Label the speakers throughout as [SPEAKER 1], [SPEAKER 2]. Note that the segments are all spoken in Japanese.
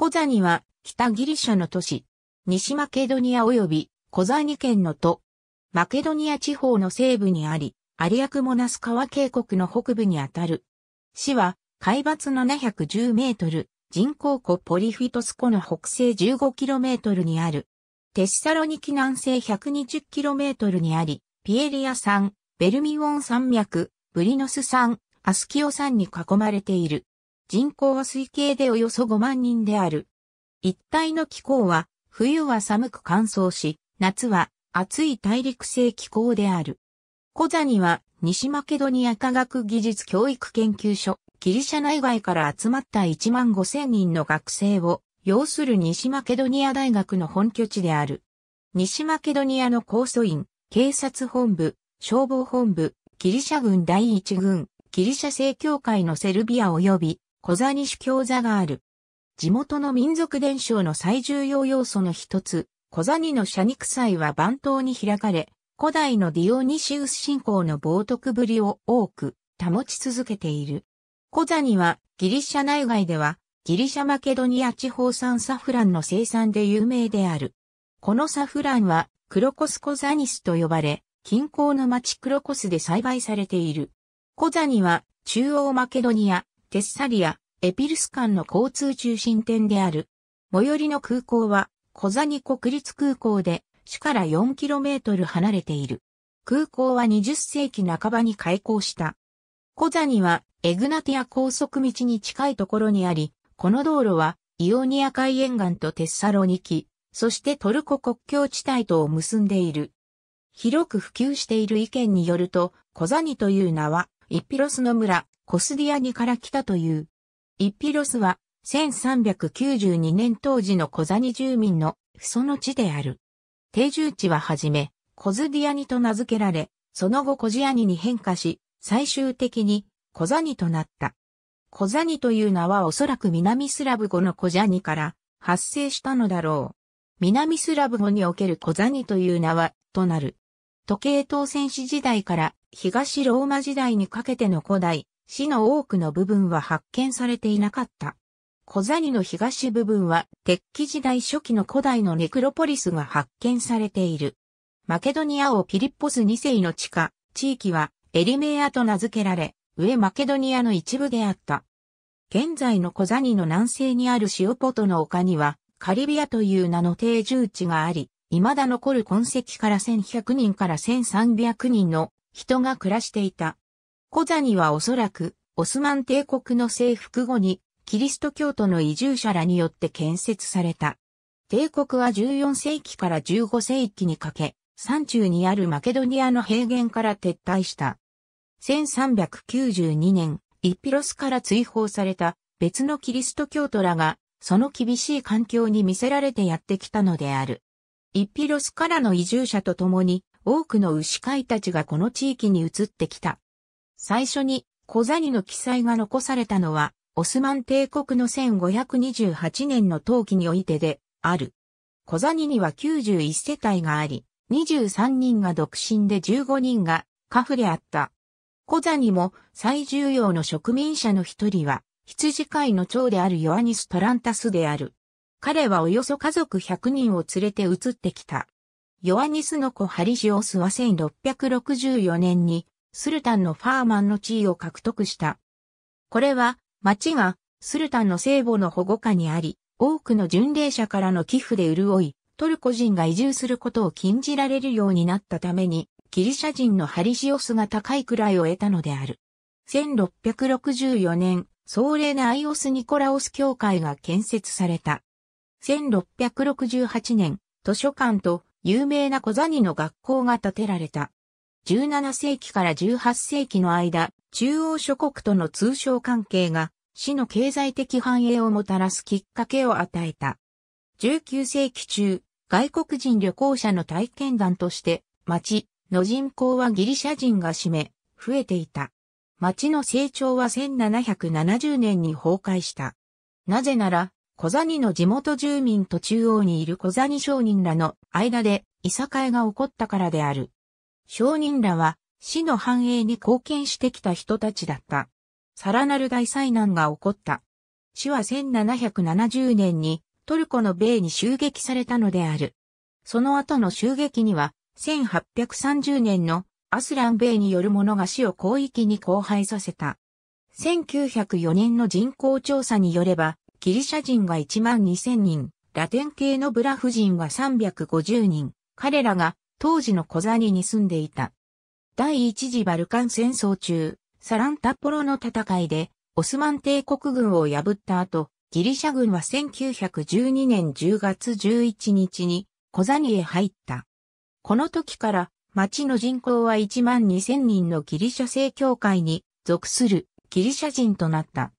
[SPEAKER 1] コザニは、北ギリシャの都市、西マケドニア及びコザニ県の都、マケドニア地方の西部にあり、アリアクモナス川渓谷の北部にあたる。市は、海抜710メートル、人口湖ポリフィトス湖の北西15キロメートルにある。テッサロニキ南西120キロメートルにあり、ピエリア山、ベルミウォン山脈、ブリノス山、アスキオ山に囲まれている。人口は推計でおよそ5万人である。一帯の気候は、冬は寒く乾燥し、夏は暑い大陸性気候である。コザには西マケドニア科学技術教育研究所、ギリシャ内外から集まった1万5千人の学生を、要する西マケドニア大学の本拠地である。西マケドニアの高素院、警察本部、消防本部、ギリシャ軍第一軍、ギリシャ正教会のセルビア及び小座主教座がある。地元の民族伝承の最重要要素の一つ、小座にの社肉祭は番頭に開かれ、古代のディオニシウス信仰の冒徳ぶりを多く保ち続けている。小座にはギリシャ内外ではギリシャマケドニア地方産サフランの生産で有名である。このサフランはクロコスコザニスと呼ばれ、近郊の町クロコスで栽培されている。コザニは中央マケドニア、テッサリア、エピルス間の交通中心点である。最寄りの空港は、コザニ国立空港で、市から 4km 離れている。空港は20世紀半ばに開港した。コザニは、エグナティア高速道に近いところにあり、この道路は、イオニア海沿岸とテッサロニキ、そしてトルコ国境地帯とを結んでいる。広く普及している意見によると、コザニという名は、イピロスの村、コスディアニから来たという。イピロスは、1392年当時のコザニ住民の不祖の地である。定住地ははじめ、コズディアニと名付けられ、その後コジアニに変化し、最終的にコザニとなった。コザニという名はおそらく南スラブ語のコジャニから発生したのだろう。南スラブ語におけるコザニという名は、となる。時計当選士時代から東ローマ時代にかけての古代、市の多くの部分は発見されていなかった。小ザニの東部分は鉄器時代初期の古代のネクロポリスが発見されている。マケドニア王ピリッポス2世の地下、地域はエリメアと名付けられ、上マケドニアの一部であった。現在の小ザニの南西にあるシオポトの丘には、カリビアという名の定住地があり、未だ残る痕跡から1100人から1300人の人が暮らしていた。コザにはおそらく、オスマン帝国の征服後に、キリスト教徒の移住者らによって建設された。帝国は14世紀から15世紀にかけ、山中にあるマケドニアの平原から撤退した。1392年、イピロスから追放された別のキリスト教徒らが、その厳しい環境に見せられてやってきたのである。イピロスからの移住者と共に、多くの牛飼いたちがこの地域に移ってきた。最初に小ニの記載が残されたのは、オスマン帝国の1528年の陶器においてで、ある。小ニには91世帯があり、23人が独身で15人がカフであった。小ニも最重要の植民者の一人は、羊飼いの長であるヨアニス・トランタスである。彼はおよそ家族100人を連れて移ってきた。ヨアニスの子ハリジオスは1664年にスルタンのファーマンの地位を獲得した。これは町がスルタンの聖母の保護下にあり、多くの巡礼者からの寄付で潤い、トルコ人が移住することを禁じられるようになったために、ギリシャ人のハリジオスが高いくらいを得たのである。1664年、壮麗なアイオス・ニコラオス教会が建設された。1668年、図書館と有名な小ザニの学校が建てられた。17世紀から18世紀の間、中央諸国との通商関係が、市の経済的繁栄をもたらすきっかけを与えた。19世紀中、外国人旅行者の体験談として、町の人口はギリシャ人が占め、増えていた。町の成長は1770年に崩壊した。なぜなら、小ザニの地元住民と中央にいる小ザニ商人らの間で、いさかいが起こったからである。商人らは、死の繁栄に貢献してきた人たちだった。さらなる大災難が起こった。死は1770年にトルコの米に襲撃されたのである。その後の襲撃には、1830年のアスラン米によるものが死を広域に荒廃させた。1904年の人口調査によれば、ギリシャ人が1万2000人、ラテン系のブラフ人は350人、彼らが当時の小ザニに住んでいた。第一次バルカン戦争中、サランタポロの戦いで、オスマン帝国軍を破った後、ギリシャ軍は1912年10月11日に小ザニへ入った。この時から町の人口は1万2000人のギリシャ正教会に属するギリシャ人となった。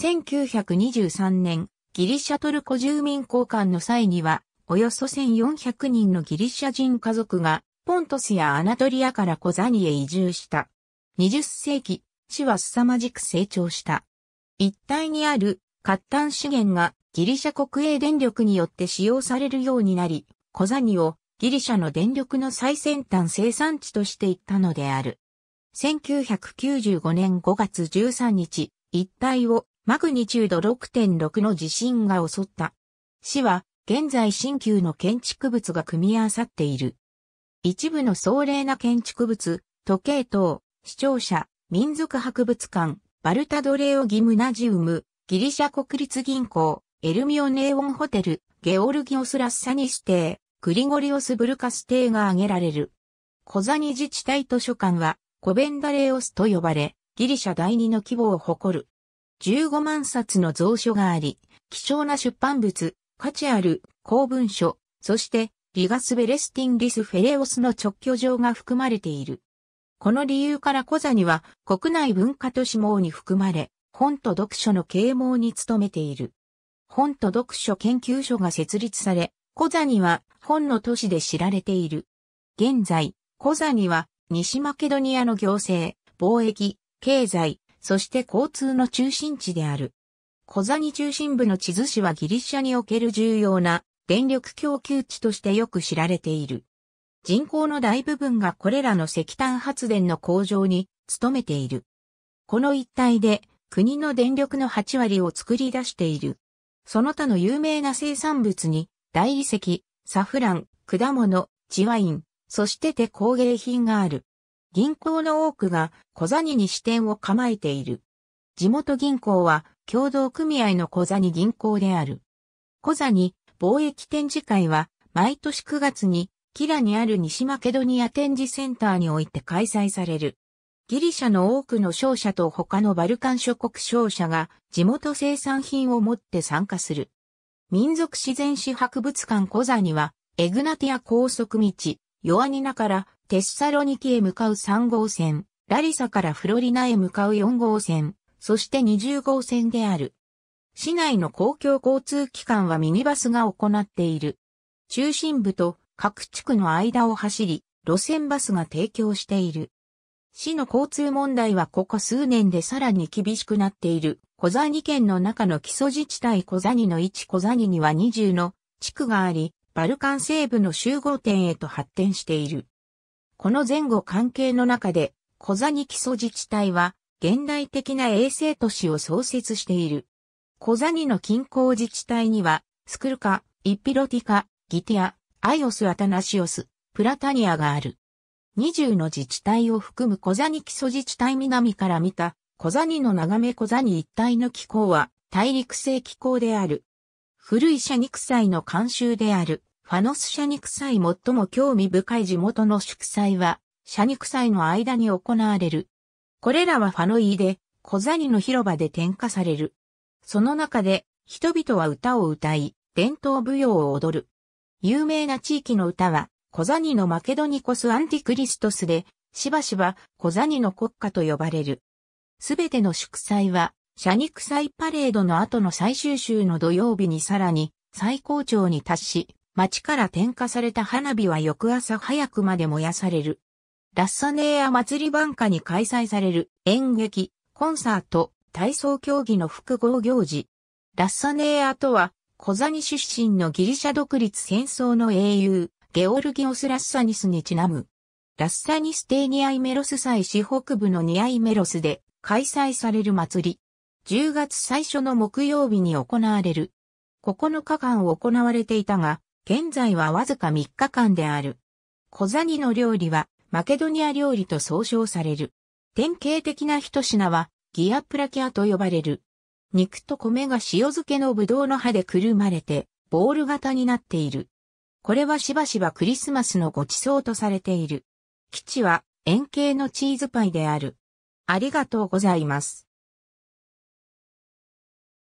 [SPEAKER 1] 1923年、ギリシャトルコ住民交換の際には、およそ1400人のギリシャ人家族が、ポントスやアナトリアからコザニへ移住した。20世紀、地は凄まじく成長した。一帯にある、活炭資源がギリシャ国営電力によって使用されるようになり、コザニをギリシャの電力の最先端生産地としていったのである。1995年5月13日、一帯をマグニチュード6.6の地震が襲った。市は、現在新旧の建築物が組み合わさっている。一部の壮麗な建築物、時計塔、視聴者、民族博物館、バルタドレオギムナジウム、ギリシャ国立銀行、エルミオネーオンホテル、ゲオルギオス・ラッサニスー、クリゴリオス・ブルカス邸が挙げられる。コザニ自治体図書館は、コベンダレオスと呼ばれ、ギリシャ第二の規模を誇る。15万冊の蔵書があり、貴重な出版物、価値ある公文書、そしてリガスベレスティンリス・フェレオスの直居状が含まれている。この理由からコザには国内文化都市網に含まれ、本と読書の啓蒙に努めている。本と読書研究所が設立され、コザには本の都市で知られている。現在、コザには西マケドニアの行政、貿易、経済、そして交通の中心地である。小に、中心部の地図紙はギリシャにおける重要な電力供給地としてよく知られている。人口の大部分がこれらの石炭発電の工場に勤めている。この一帯で国の電力の8割を作り出している。その他の有名な生産物に大理石、サフラン、果物、地ワイン、そして手工芸品がある。銀行の多くが小座に支店を構えている。地元銀行は共同組合の小に銀行である。小に貿易展示会は毎年9月にキラにある西マケドニア展示センターにおいて開催される。ギリシャの多くの商社と他のバルカン諸国商社が地元生産品を持って参加する。民族自然史博物館コザには、エグナティア高速道、ヨアニナからテッサロニキへ向かう3号線、ラリサからフロリナへ向かう4号線、そして20号線である。市内の公共交通機関はミニバスが行っている。中心部と各地区の間を走り、路線バスが提供している。市の交通問題はここ数年でさらに厳しくなっている。小ザニ県の中の基礎自治体小ザニの1小ザニには20の地区があり、バルカン西部の集合点へと発展している。この前後関係の中で、小座に基礎自治体は、現代的な衛星都市を創設している。小座にの近郊自治体には、スクルカ、イピロティカ、ギティア、アイオス・アタナシオス、プラタニアがある。20の自治体を含む小座に基礎自治体南から見た、小座にの眺め小座に一帯の気候は、大陸性気候である。古い社肉祭の慣習である。ファノス社肉祭最も興味深い地元の祝祭は、社肉祭の間に行われる。これらはファノイーで、小ザニの広場で点火される。その中で、人々は歌を歌い、伝統舞踊を踊る。有名な地域の歌は、小ザニのマケドニコス・アンティクリストスで、しばしば小ザニの国歌と呼ばれる。すべての祝祭は、社肉祭パレードの後の最終週の土曜日にさらに最高潮に達し、町から点火された花火は翌朝早くまで燃やされる。ラッサネーア祭り晩夏に開催される演劇、コンサート、体操競技の複合行事。ラッサネーアとは、小ザニ出身のギリシャ独立戦争の英雄、ゲオルギオス・ラッサニスにちなむ。ラッサニステーニアイメロス祭市北部のニアイメロスで開催される祭り。10月最初の木曜日に行われる。9日間行われていたが、現在はわずか3日間である。小ザニの料理はマケドニア料理と総称される。典型的な一品はギアプラキアと呼ばれる。肉と米が塩漬けのブドウの葉でくるまれて、ボール型になっている。これはしばしばクリスマスのご馳走とされている。基地は円形のチーズパイである。ありがとうございます。